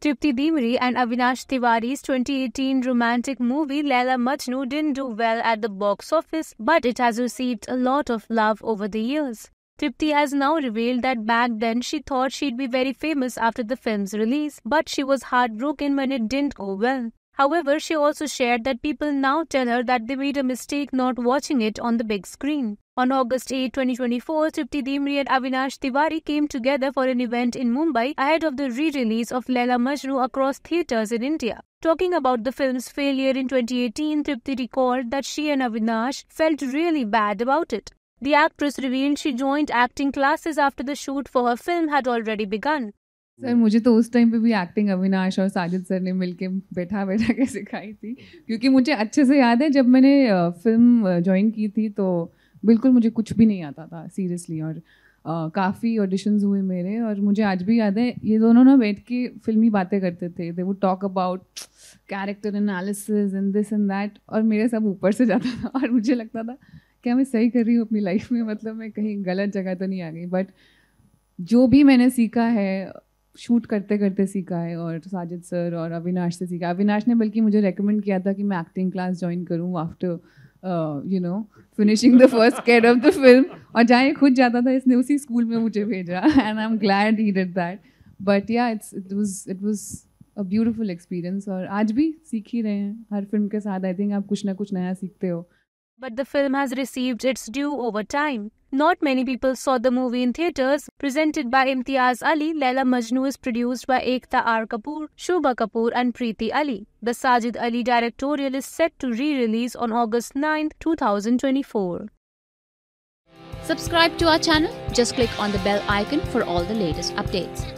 Tripti Dimri and Avinash Tiwari's 2018 romantic movie Laila Majnu didn't do well at the box office, but it has received a lot of love over the years. Tripti has now revealed that back then she thought she'd be very famous after the film's release, but she was heartbroken when it didn't go well. However, she also shared that people now tell her that they made a mistake not watching it on the big screen. On August 8, 2024, Tripti Dimri and Avinash Tiwari came together for an event in Mumbai ahead of the re-release of Laila Majnu across theatres in India. Talking about the film's failure in 2018, Tripti recalled that she and Avinash felt really bad about it. The actress revealed she joined acting classes after the shoot for her film had already begun. Sir मुझे तो उस time पे भी acting Avinash और Sajid sir ने मिलके बैठा बैठा के सिखाई थी क्योंकि मुझे अच्छे से याद है जब मैंने फिल्म ज्वाइन की थी तो बिल्कुल मुझे कुछ भी नहीं आता था सीरियसली और काफ़ी ऑडिशंस हुए मेरे और मुझे आज भी याद है ये दोनों ना बैठ के फिल्मी बातें करते थे दे वो talk about character analysis in this and that और मेरे सब ऊपर से जाता था और मुझे लगता था क्या मैं सही कर रही हूँ अपनी लाइफ में मतलब मैं कहीं गलत जगह तो नहीं आ गई बट जो भी मैंने सीखा है शूट करते करते सीखा है और साजिद सर और अविनाश से सीखा अविनाश ने बल्कि मुझे रेकमेंड किया था कि मैं एक्टिंग क्लास ज्वाइन करूँ after you know finishing the first cut of the film और जहाँ ये खुद जाता था इसने उसी स्कूल में मुझे भेजा and I am glad he did that but yeah it's it was it was a beautiful experience और आज भी सीख ही रहे हैं हर फिल्म के साथ आई थिंक आप कुछ ना कुछ नया सीखते हो But the film has received its due over time. Not many people saw the movie in theatres. Presented by Imtiaz Ali, Laila Majnu is produced by Ekta R. Kapoor, Shubha Kapoor and Preeti Ali. The Sajid Ali directorial is set to re-release on August 9, 2024. Subscribe to our channel. Just click on the bell icon for all the latest updates.